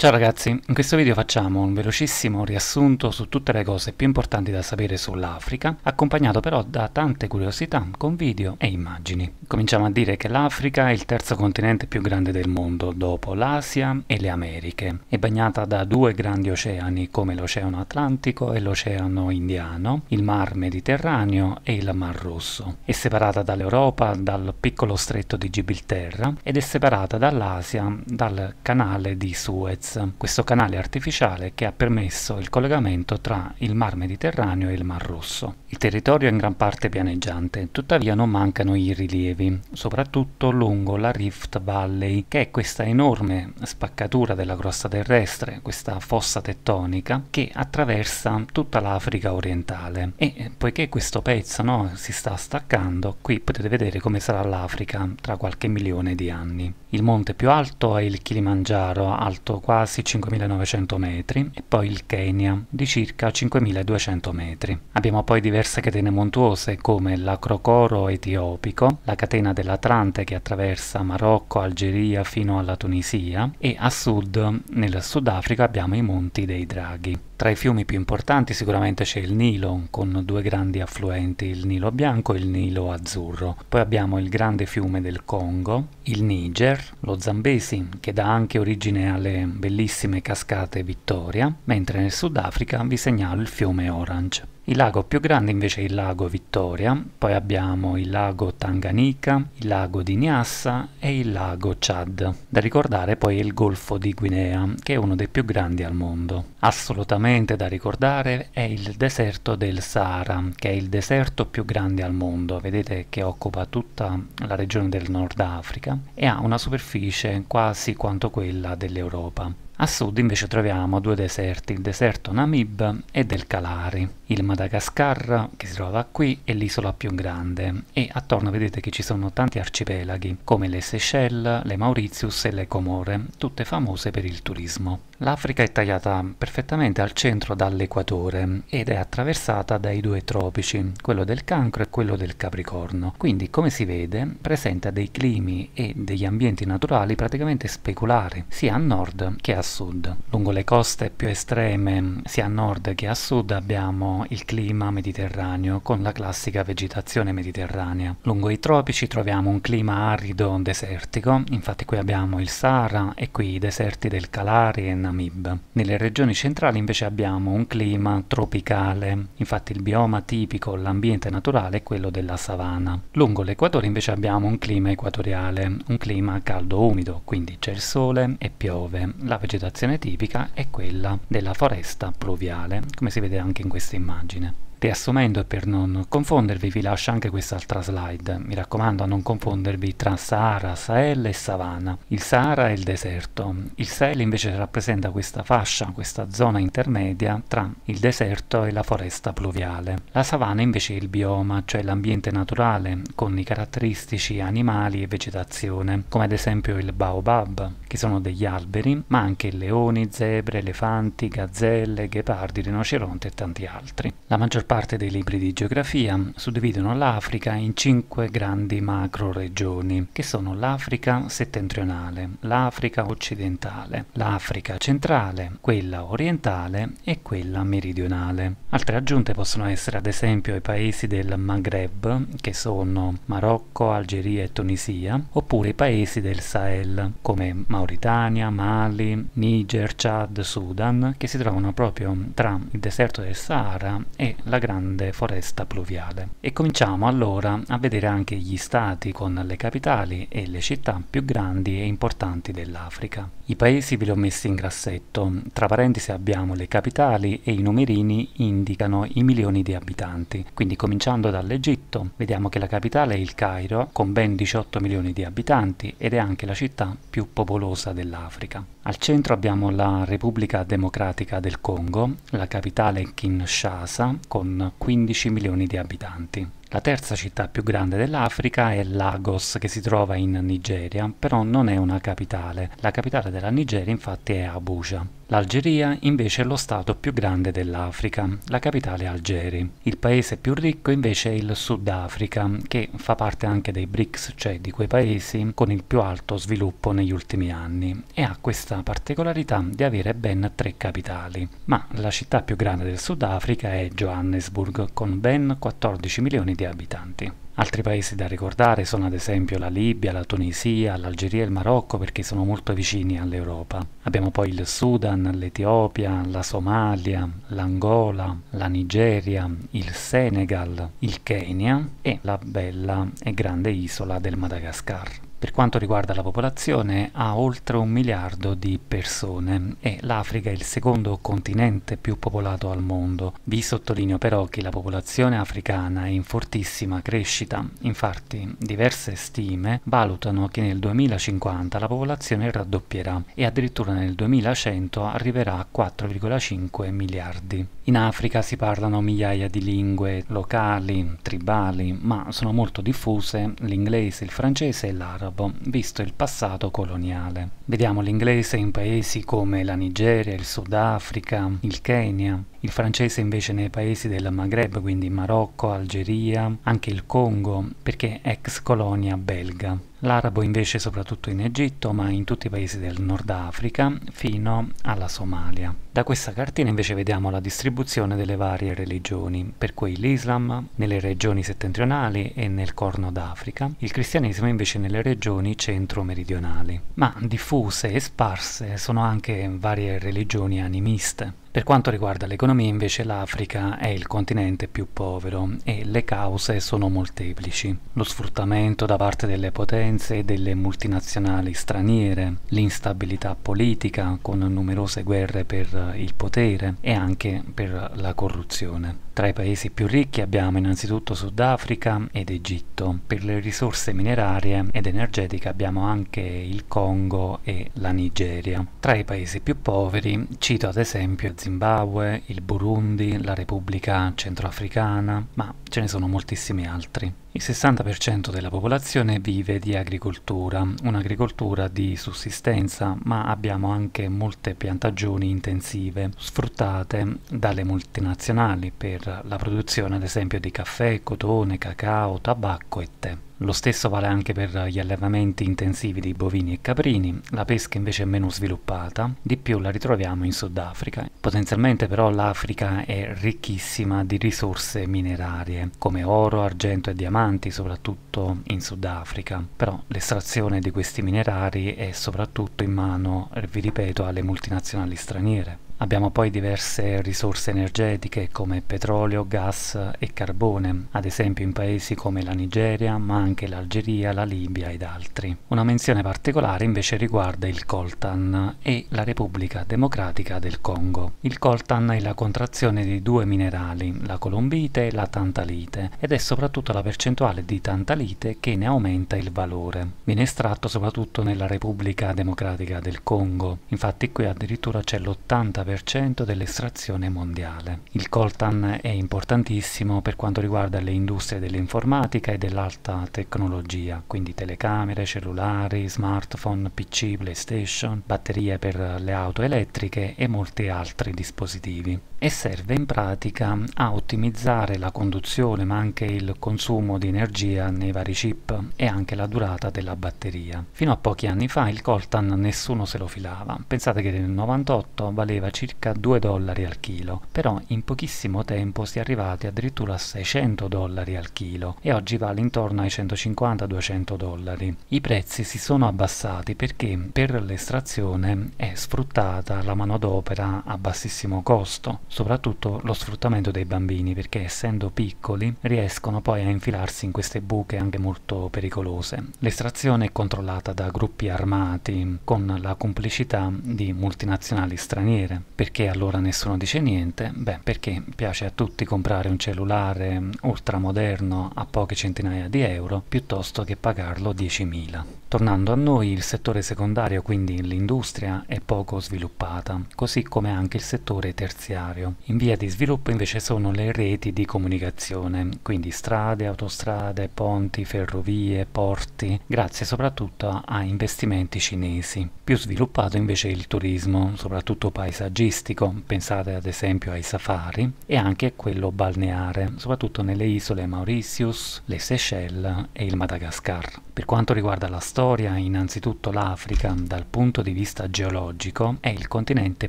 Ciao ragazzi, in questo video facciamo un velocissimo riassunto su tutte le cose più importanti da sapere sull'Africa, accompagnato però da tante curiosità con video e immagini. Cominciamo a dire che l'Africa è il terzo continente più grande del mondo, dopo l'Asia e le Americhe. È bagnata da due grandi oceani come l'Oceano Atlantico e l'Oceano Indiano, il Mar Mediterraneo e il Mar Rosso. È separata dall'Europa dal piccolo stretto di Gibilterra ed è separata dall'Asia dal canale di Suez Suez, questo canale artificiale che ha permesso il collegamento tra il Mar Mediterraneo e il Mar Rosso. Il territorio è in gran parte pianeggiante, tuttavia non mancano i rilievi, soprattutto lungo la Rift Valley, che è questa enorme spaccatura della crosta terrestre, questa fossa tettonica, che attraversa tutta l'Africa orientale. E poiché questo pezzo no, si sta staccando, qui potete vedere come sarà l'Africa tra qualche milione di anni. Il monte più alto è il Kilimanjaro, alto quasi quasi 5.900 metri e poi il Kenya di circa 5.200 metri. Abbiamo poi diverse catene montuose come l'Acrocoro etiopico, la catena dell'Atlante che attraversa Marocco, Algeria fino alla Tunisia e a sud nel Sudafrica abbiamo i Monti dei Draghi. Tra i fiumi più importanti sicuramente c'è il Nilo, con due grandi affluenti, il Nilo bianco e il Nilo azzurro. Poi abbiamo il grande fiume del Congo, il Niger, lo Zambesi, che dà anche origine alle bellissime cascate Vittoria, mentre nel Sudafrica vi segnalo il fiume Orange. Il lago più grande invece è il lago Vittoria, poi abbiamo il lago Tanganyika, il lago di Nyassa e il lago Chad. Da ricordare poi il Golfo di Guinea, che è uno dei più grandi al mondo. Assolutamente da ricordare è il deserto del Sahara, che è il deserto più grande al mondo, vedete che occupa tutta la regione del Nord Africa e ha una superficie quasi quanto quella dell'Europa. A sud invece troviamo due deserti, il deserto Namib e del Kalari. Il Madagascar, che si trova qui, è l'isola più grande e attorno vedete che ci sono tanti arcipelaghi, come le Seychelles, le Mauritius e le Comore, tutte famose per il turismo. L'Africa è tagliata perfettamente al centro dall'equatore ed è attraversata dai due tropici, quello del cancro e quello del capricorno. Quindi, come si vede, presenta dei climi e degli ambienti naturali praticamente speculari, sia a nord che a sud. Lungo le coste più estreme, sia a nord che a sud, abbiamo il clima mediterraneo con la classica vegetazione mediterranea. Lungo i tropici troviamo un clima arido desertico, infatti qui abbiamo il Sahara e qui i deserti del Calari e Namib. Nelle regioni centrali invece abbiamo un clima tropicale, infatti il bioma tipico, l'ambiente naturale è quello della savana. Lungo l'equatore invece abbiamo un clima equatoriale, un clima caldo umido, quindi c'è il sole e piove. La vegetazione situazione tipica è quella della foresta pluviale, come si vede anche in questa immagine. Riassumendo e per non confondervi vi lascio anche quest'altra slide, mi raccomando a non confondervi tra Sahara, Sahel e Savana. Il Sahara è il deserto, il Sahel invece rappresenta questa fascia, questa zona intermedia tra il deserto e la foresta pluviale. La savana invece è il bioma, cioè l'ambiente naturale, con i caratteristici animali e vegetazione, come ad esempio il baobab, che sono degli alberi, ma anche leoni, zebre, elefanti, gazzelle, ghepardi, rinoceronti e tanti altri. La maggior parte dei libri di geografia suddividono l'Africa in cinque grandi macroregioni, che sono l'Africa settentrionale, l'Africa occidentale, l'Africa centrale, quella orientale e quella meridionale. Altre aggiunte possono essere ad esempio i paesi del Maghreb, che sono Marocco, Algeria e Tunisia, oppure i paesi del Sahel, come Mauritania, Mali, Niger, Chad, Sudan, che si trovano proprio tra il deserto del Sahara e la un'altra grande foresta pluviale. E cominciamo allora a vedere anche gli stati con le capitali e le città più grandi e importanti dell'Africa. I paesi ve li ho messi in grassetto, tra parentesi abbiamo le capitali e i numerini indicano i milioni di abitanti, quindi cominciando dall'Egitto vediamo che la capitale è il Cairo con ben 18 milioni di abitanti ed è anche la città più popolosa dell'Africa. Al centro abbiamo la Repubblica Democratica del Congo, la capitale è Kinshasa con con 15 milioni di abitanti. La terza città più grande dell'Africa è Lagos, che si trova in Nigeria, però non è una capitale. La capitale della Nigeria infatti è Abuja. L'Algeria invece è lo stato più grande dell'Africa, la capitale Algeri. Il paese più ricco invece è il Sudafrica, che fa parte anche dei BRICS, cioè di quei paesi con il più alto sviluppo negli ultimi anni, e ha questa particolarità di avere ben tre capitali. Ma la città più grande del Sudafrica è Johannesburg, con ben 14 milioni di abitanti. Altri paesi da ricordare sono ad esempio la Libia, la Tunisia, l'Algeria e il Marocco perché sono molto vicini all'Europa. Abbiamo poi il Sudan, l'Etiopia, la Somalia, l'Angola, la Nigeria, il Senegal, il Kenya e la bella e grande isola del Madagascar. Per quanto riguarda la popolazione, ha oltre un miliardo di persone e l'Africa è il secondo continente più popolato al mondo. Vi sottolineo però che la popolazione africana è in fortissima crescita, infatti diverse stime valutano che nel 2050 la popolazione raddoppierà e addirittura nel 2100 arriverà a 4,5 miliardi. In Africa si parlano migliaia di lingue locali, tribali, ma sono molto diffuse l'inglese, il francese e l'arabo arabo, visto il passato coloniale. Vediamo l'inglese in paesi come la Nigeria, il Sudafrica, il Kenya, il francese invece nei paesi del Maghreb, quindi Marocco, Algeria, anche il Congo, perché ex colonia belga. L'arabo invece soprattutto in Egitto, ma in tutti i paesi del Nord Africa, fino alla Somalia. Da questa cartina invece vediamo la distribuzione delle varie religioni, per cui l'Islam nelle regioni settentrionali e nel Corno d'Africa, il cristianesimo invece nelle regioni centro-meridionali. Ma diffuse e sparse sono anche varie religioni animiste. Per quanto riguarda l'economia invece l'Africa è il continente più povero e le cause sono molteplici. Lo sfruttamento da parte delle potenze e delle multinazionali straniere, l'instabilità politica con numerose guerre per il potere e anche per la corruzione. Tra i paesi più ricchi abbiamo innanzitutto Sudafrica ed Egitto. Per le risorse minerarie ed energetiche abbiamo anche il Congo e la Nigeria. Tra i paesi più poveri cito ad esempio Zimbabwe, il Burundi, la Repubblica Centroafricana, ma ce ne sono moltissimi altri. Il 60% della popolazione vive di agricoltura, un'agricoltura di sussistenza, ma abbiamo anche molte piantagioni intensive, sfruttate dalle multinazionali per la produzione ad esempio di caffè, cotone, cacao, tabacco e tè. Lo stesso vale anche per gli allevamenti intensivi di bovini e caprini, la pesca invece è meno sviluppata, di più la ritroviamo in Sudafrica. Potenzialmente però l'Africa è ricchissima di risorse minerarie, come oro, argento e diamanti, soprattutto in Sudafrica, però l'estrazione di questi minerari è soprattutto in mano, eh, vi ripeto, alle multinazionali straniere. Abbiamo poi diverse risorse energetiche come petrolio, gas e carbone, ad esempio in paesi come la Nigeria, ma anche l'Algeria, la Libia ed altri. Una menzione particolare invece riguarda il coltan e la Repubblica Democratica del Congo. Il coltan è la contrazione di due minerali, la colombite e la tantalite, ed è soprattutto la percentuale di tantalite che ne aumenta il valore. Viene estratto soprattutto nella Repubblica Democratica del Congo, infatti qui addirittura c'è l'80% 40% dell'estrazione mondiale. Il coltan è importantissimo per quanto riguarda le industrie dell'informatica e dell'alta tecnologia, quindi telecamere, cellulari, smartphone, PC, PlayStation, batterie per le auto elettriche e molti altri dispositivi. E serve in pratica a ottimizzare la conduzione ma anche il consumo di energia nei vari chip e anche la durata della batteria. Fino a pochi anni fa il coltan nessuno se lo filava, pensate che nel 98 valeva circa 2 dollari al chilo, però in pochissimo tempo si è arrivati addirittura a 600 dollari al chilo e oggi vale intorno ai 150-200 dollari. I prezzi si sono abbassati perché per l'estrazione è sfruttata la manodopera a bassissimo costo, soprattutto lo sfruttamento dei bambini perché essendo piccoli riescono poi a infilarsi in queste buche anche molto pericolose. L'estrazione è controllata da gruppi armati con la complicità di multinazionali straniere. Perché allora nessuno dice niente? Beh, perché piace a tutti comprare un cellulare ultramoderno a poche centinaia di euro piuttosto che pagarlo 10.000. Tornando a noi, il settore secondario, quindi l'industria, è poco sviluppata, così come anche il settore terziario. In via di sviluppo invece sono le reti di comunicazione, quindi strade, autostrade, ponti, ferrovie, porti, grazie soprattutto a investimenti cinesi. Più sviluppato invece è il turismo, soprattutto paesaggistico paesaggistico, pensate ad esempio ai safari, e anche quello balneare, soprattutto nelle isole Mauritius, le Seychelles e il Madagascar. Per quanto riguarda la storia, innanzitutto l'Africa, dal punto di vista geologico, è il continente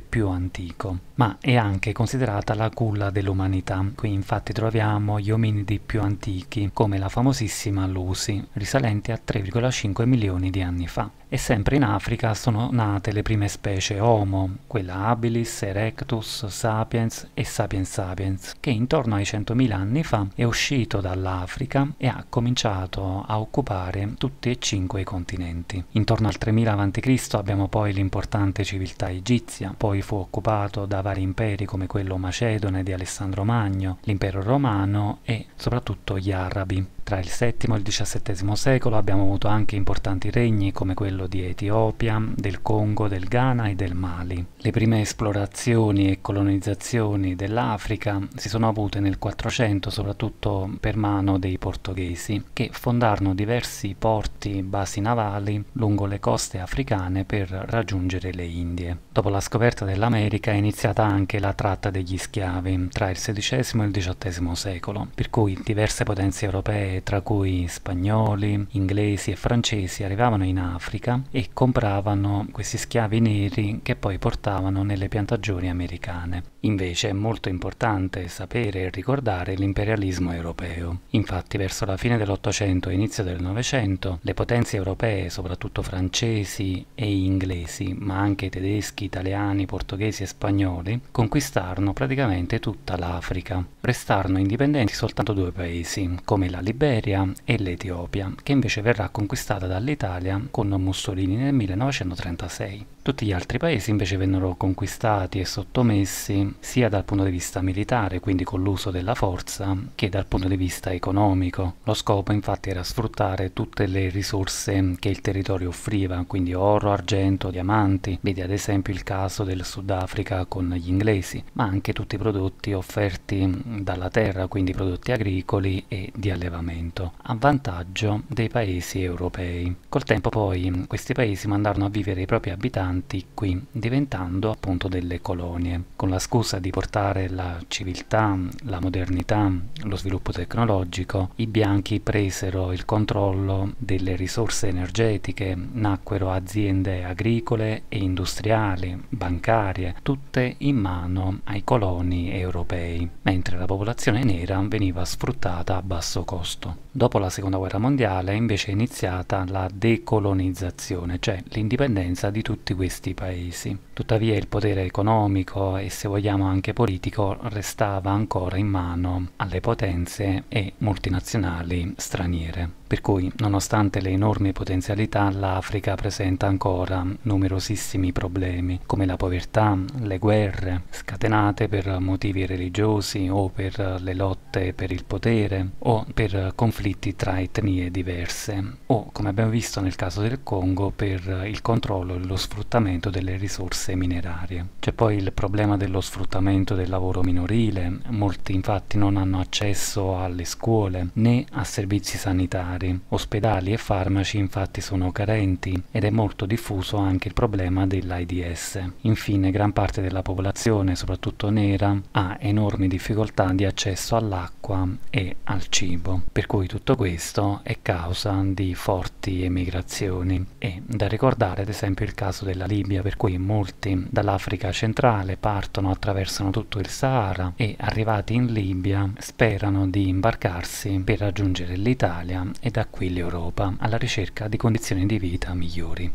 più antico, ma è anche considerata la culla dell'umanità. Qui infatti troviamo gli ominidi più antichi, come la famosissima Lucy, risalente a 3,5 milioni di anni fa e sempre in Africa sono nate le prime specie Homo, quella habilis, erectus, sapiens e sapiens sapiens, che intorno ai 100.000 anni fa è uscito dall'Africa e ha cominciato a occupare tutti e cinque i continenti. Intorno al 3000 a.C. abbiamo poi l'importante civiltà egizia, poi fu occupato da vari imperi come quello macedone di Alessandro Magno, l'impero romano e soprattutto gli arabi. Tra il VII e il XVII secolo abbiamo avuto anche importanti regni come quello di Etiopia, del Congo, del Ghana e del Mali. Le prime esplorazioni e colonizzazioni dell'Africa si sono avute nel 400 soprattutto per mano dei portoghesi, che fondarono diversi porti, e basi navali lungo le coste africane per raggiungere le Indie. Dopo la scoperta dell'America è iniziata anche la tratta degli schiavi tra il XVI e il XVIII secolo, per cui diverse potenze europee tra cui spagnoli, inglesi e francesi, arrivavano in Africa e compravano questi schiavi neri che poi portavano nelle piantagioni americane. Invece è molto importante sapere e ricordare l'imperialismo europeo. Infatti verso la fine dell'Ottocento e inizio del Novecento le potenze europee, soprattutto francesi e inglesi, ma anche tedeschi, italiani, portoghesi e spagnoli, conquistarono praticamente tutta l'Africa. Restarono indipendenti soltanto due paesi, come la Libia Liberia e l'Etiopia, che invece verrà conquistata dall'Italia con Mussolini nel 1936. Tutti gli altri paesi invece vennero conquistati e sottomessi sia dal punto di vista militare, quindi con l'uso della forza, che dal punto di vista economico. Lo scopo infatti era sfruttare tutte le risorse che il territorio offriva, quindi oro, argento, diamanti, vedi ad esempio il caso del Sudafrica con gli inglesi, ma anche tutti i prodotti offerti dalla terra, quindi prodotti agricoli e di allevamento, a vantaggio dei paesi europei. Col tempo poi questi paesi mandarono a vivere i propri abitanti migranti qui, diventando appunto delle colonie, con la scusa di portare la civiltà, la modernità, lo sviluppo tecnologico, i bianchi presero il controllo delle risorse energetiche, nacquero aziende agricole e industriali, bancarie, tutte in mano ai coloni europei, mentre la popolazione nera veniva sfruttata a basso costo. Dopo la seconda guerra mondiale invece è iniziata la decolonizzazione, cioè l'indipendenza di tutti questi paesi. Tuttavia il potere economico e se vogliamo anche politico restava ancora in mano alle potenze e multinazionali straniere. Per cui, nonostante le enormi potenzialità, l'Africa presenta ancora numerosissimi problemi, come la povertà, le guerre, scatenate per motivi religiosi o per le lotte per il potere o per conflitti tra etnie diverse, o come abbiamo visto nel caso del Congo, per il controllo e lo sfruttamento delle risorse minerarie. C'è poi il problema dello sfruttamento del lavoro minorile, molti infatti non hanno accesso alle scuole né a servizi sanitari sanitari. Ospedali e farmaci infatti sono carenti ed è molto diffuso anche il problema dell'AIDS. Infine gran parte della popolazione, soprattutto nera, ha enormi difficoltà di accesso all'acqua e al cibo, per cui tutto questo è causa di forti emigrazioni. E da ricordare ad esempio il caso della Libia, per cui molti dall'Africa centrale partono, attraversano tutto il Sahara e arrivati in Libia sperano di imbarcarsi per raggiungere l'Italia e da qui l'Europa alla ricerca di condizioni di vita migliori.